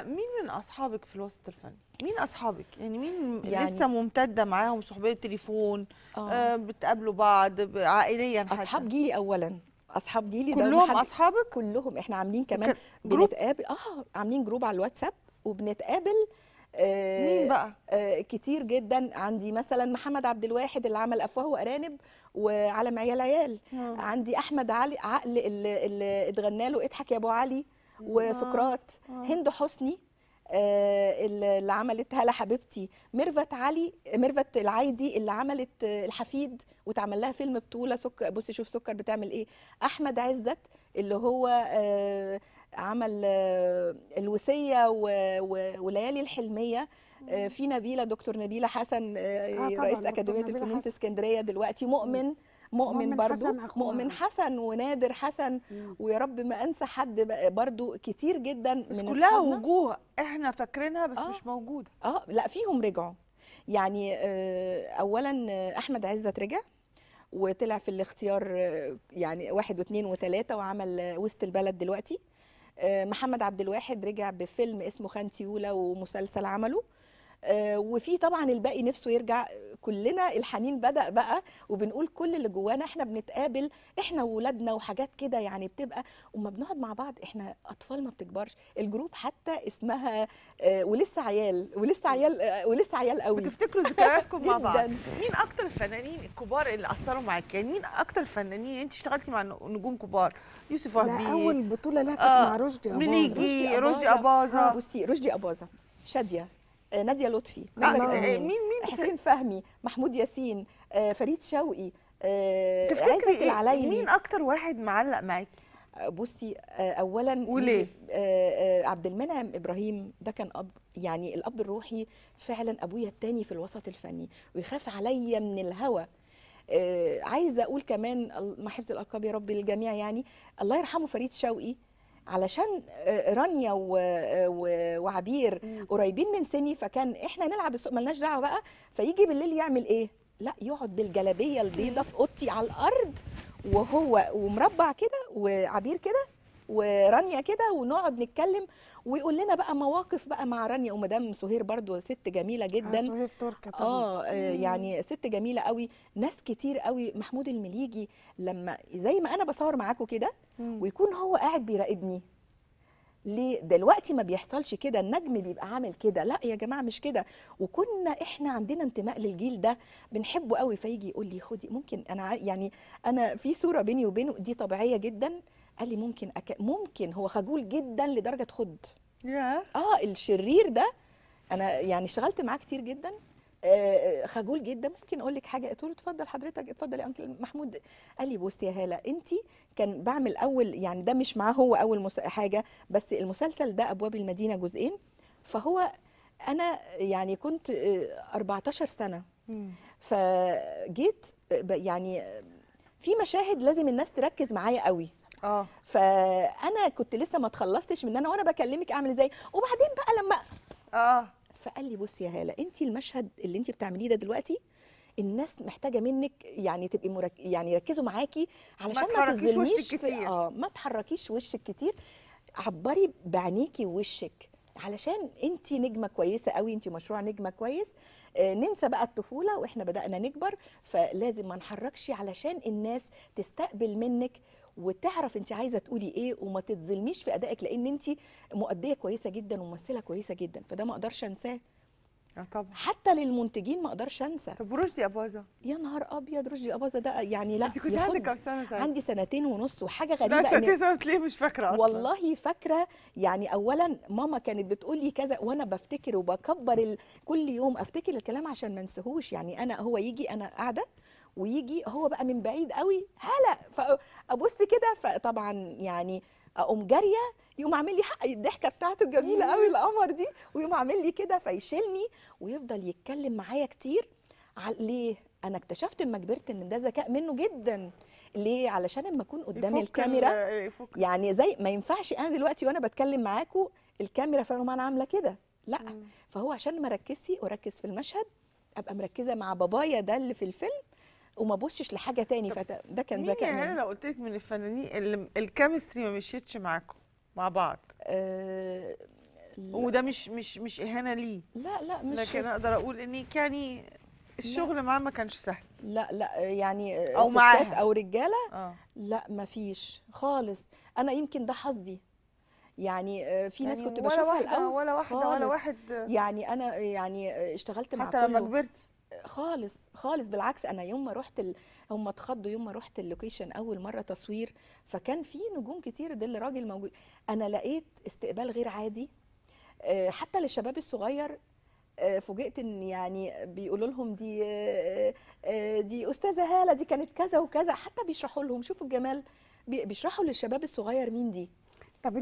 مين من اصحابك في الوسط الفني مين اصحابك يعني مين يعني لسه ممتده معاهم صحبيه تليفون آه. آه. بتقابلوا بعض عائليا حتى اصحاب جيلي اولا اصحاب جيلي كلهم اصحابك كلهم احنا عاملين كمان جروب. بنتقابل اه عاملين جروب على الواتساب وبنتقابل آه مين بقى؟ آه كتير جدا عندي مثلا محمد عبد الواحد اللي عمل افواه وارانب وعلى عيال عيال آه. عندي احمد علي عقل اللي, اللي اتغنى له اضحك يا ابو علي وسقراط هند حسني آه، اللي عملت هلا حبيبتي ميرفت علي ميرفت العايدي اللي عملت آه، الحفيد واتعمل لها فيلم بطوله سكر بص شوف سكر بتعمل ايه احمد عزت اللي هو آه، عمل الوسيه وليالي الحلميه في نبيله دكتور نبيله حسن رئيس اكاديميه الفنون في اسكندريه دلوقتي مؤمن مؤمن برضو مؤمن حسن ونادر حسن مم. ويا رب ما انسى حد برضو كتير جدا بس من كلها وجوه احنا فاكرينها بس آه. مش موجوده اه لا فيهم رجعوا يعني آه، اولا آه، احمد عزت رجع وطلع في الاختيار آه، يعني واحد واثنين وثلاثه وعمل وسط البلد دلوقتي محمد عبد الواحد رجع بفيلم اسمه خانتي يولا ومسلسل عمله آه، وفي طبعا الباقي نفسه يرجع كلنا الحنين بدا بقى وبنقول كل اللي جوانا احنا بنتقابل احنا وولادنا وحاجات كده يعني بتبقى وما بنقعد مع بعض احنا اطفال ما بتكبرش الجروب حتى اسمها آه، ولسه عيال ولسه عيال آه، ولسه عيال قوي بتفتكروا ذكرياتكم مع بعض مين اكتر الفنانين الكبار اللي اثروا معاك يعني مين اكتر الفنانين انت اشتغلتي مع نجوم كبار يوسف وهبي اول بطوله لها كانت آه مع رشدي اباظه رشدي اباظه بصي رشدي اباظه شاديه آه، ناديه لطفي آه، آه، مين مين حسين فهمي محمود ياسين فريد شوقي تفتكري إيه؟ مين اكتر واحد معلق معاكي بصي اولا وليه عبد المنعم ابراهيم ده كان اب يعني الاب الروحي فعلا ابويا الثاني في الوسط الفني ويخاف عليا من الهوى عايزه اقول كمان مع حفظ الالقاب يا رب للجميع يعني الله يرحمه فريد شوقي علشان آه، رانيا آه، وعبير قريبين من سني فكان احنا نلعب السوق ملناش دعوه بقى فيجي بالليل يعمل ايه لا يقعد بالجلابيه البيضه في اوضتي على الارض وهو ومربع كده وعبير كده ورانيا كده ونقعد نتكلم ويقول لنا بقى مواقف بقى مع رانيا ومدام سهير برضو ست جميله آه، جدا سهير تركي طبعا اه, آه، يعني ست جميله قوي ناس كتير قوي محمود المليجي لما زي ما انا بصور معاكم كده ويكون هو قاعد بيراقبني ليه دلوقتي ما بيحصلش كده النجم بيبقى عامل كده لا يا جماعه مش كده وكنا احنا عندنا انتماء للجيل ده بنحبه قوي فيجي يقول لي خدي ممكن انا يعني انا في صوره بيني وبينه دي طبيعيه جدا قال لي ممكن أك... ممكن هو خجول جدا لدرجه خد yeah. اه الشرير ده انا يعني اشتغلت معاه كتير جدا آه، آه، خجول جدا ممكن اقول لك حاجه قلت له اتفضل حضرتك اتفضل يا انكل محمود قال لي بصي يا هاله انت كان بعمل اول يعني ده مش معاه هو اول مس... حاجه بس المسلسل ده ابواب المدينه جزئين فهو انا يعني كنت 14 آه، سنه فجيت يعني في مشاهد لازم الناس تركز معايا قوي اه فانا كنت لسه ما تخلصتش من انا وانا بكلمك اعمل ازاي وبعدين بقى لما اه فقال لي بصي يا هاله انت المشهد اللي انت بتعمليه ده دلوقتي الناس محتاجه منك يعني تبقي مرك... يعني يركزوا معاكي علشان ما, ما تظلميش في... اه ما تحركيش وشك كتير عبري بعينيكي ووشك علشان انت نجمه كويسه قوي انت مشروع نجمه كويس آه ننسى بقى الطفوله واحنا بدانا نكبر فلازم ما نحركش علشان الناس تستقبل منك وتعرف انت عايزه تقولي ايه وما تتظلميش في ادائك لان انت مؤديه كويسه جدا وممثله كويسه جدا فده ما اقدرش انساه اه طبعا حتى للمنتجين ما اقدرش انسى طب رشدي اباظه يا نهار ابيض رشدي اباظه ده يعني لا انت كنت عندك كام سنه سنة؟ عندي سنتين ونص وحاجه غريبه لا سنتين سنه ليه مش فاكره اصلا والله فاكره يعني اولا ماما كانت بتقول لي كذا وانا بفتكر وبكبر كل يوم افتكر الكلام عشان ما انساهوش يعني انا هو يجي انا قاعده ويجي هو بقى من بعيد قوي هلا فابص كده فطبعا يعني اقوم جاريه يقوم عامل لي حق الضحكه بتاعته الجميله قوي القمر دي ويقوم عامل لي كده فيشيلني ويفضل يتكلم معايا كتير ليه انا اكتشفت لما كبرت ان ده ذكاء منه جدا ليه علشان اما اكون قدام الكاميرا آه، يعني زي ما ينفعش انا دلوقتي وانا بتكلم معاكم الكاميرا فاهمه انا عامله كده لا فهو عشان ما مركزي واركز في المشهد ابقى مركزه مع بابايا ده اللي في الفيلم وما بصش لحاجه تاني فده كان ذكاء يعني انا لو قلت لك من الفنانين اللي الكيمستري ما مشيتش معاكم مع بعض أه وده مش مش مش اهانه ليه لا لا مش لكن اقدر اقول ان يعني الشغل معاه ما كانش سهل لا لا يعني او معاها او رجاله آه. لا ما فيش خالص انا يمكن ده حظي يعني آه، في ناس يعني كنت بشوفها الاول ولا واحده ولا واحد يعني انا يعني اشتغلت مع حتى لما كبرتي خالص خالص بالعكس انا يوم ما رحت ال... هم اتخضوا يوم ما رحت اللوكيشن اول مره تصوير فكان في نجوم كتير ده اللي راجل موجود انا لقيت استقبال غير عادي آه، حتى للشباب الصغير آه، فوجئت ان يعني بيقولوا لهم دي آه، دي استاذه هاله دي كانت كذا وكذا حتى بيشرحوا لهم شوفوا الجمال بيشرحوا للشباب الصغير مين دي طب